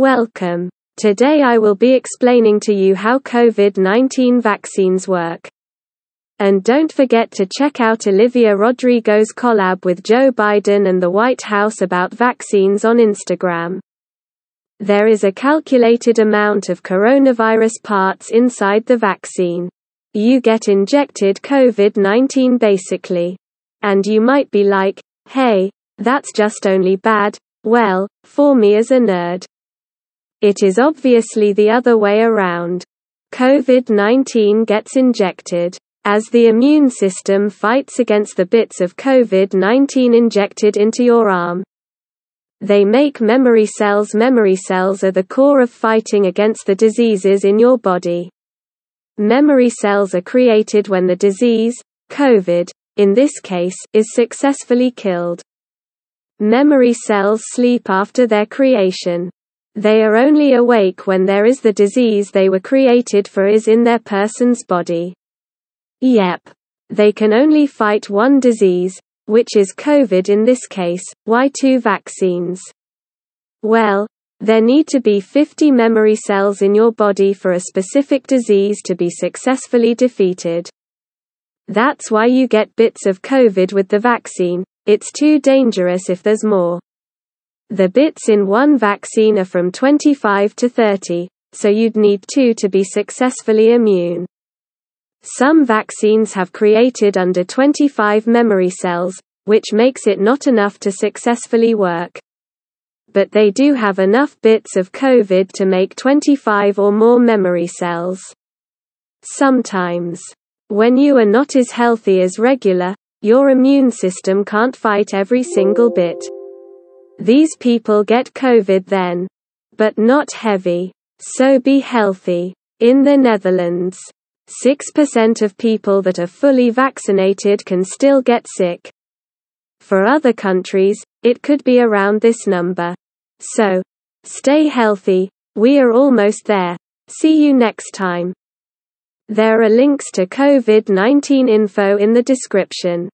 Welcome. Today I will be explaining to you how COVID-19 vaccines work. And don't forget to check out Olivia Rodrigo's collab with Joe Biden and the White House about vaccines on Instagram. There is a calculated amount of coronavirus parts inside the vaccine. You get injected COVID-19 basically. And you might be like, hey, that's just only bad, well, for me as a nerd. It is obviously the other way around. COVID-19 gets injected. As the immune system fights against the bits of COVID-19 injected into your arm, they make memory cells. Memory cells are the core of fighting against the diseases in your body. Memory cells are created when the disease, COVID, in this case, is successfully killed. Memory cells sleep after their creation. They are only awake when there is the disease they were created for is in their person's body. Yep. They can only fight one disease, which is COVID in this case, why two vaccines? Well, there need to be 50 memory cells in your body for a specific disease to be successfully defeated. That's why you get bits of COVID with the vaccine, it's too dangerous if there's more. The bits in one vaccine are from 25 to 30, so you'd need two to be successfully immune. Some vaccines have created under 25 memory cells, which makes it not enough to successfully work. But they do have enough bits of COVID to make 25 or more memory cells. Sometimes, when you are not as healthy as regular, your immune system can't fight every single bit. These people get COVID then. But not heavy. So be healthy. In the Netherlands, 6% of people that are fully vaccinated can still get sick. For other countries, it could be around this number. So, stay healthy, we are almost there. See you next time. There are links to COVID 19 info in the description.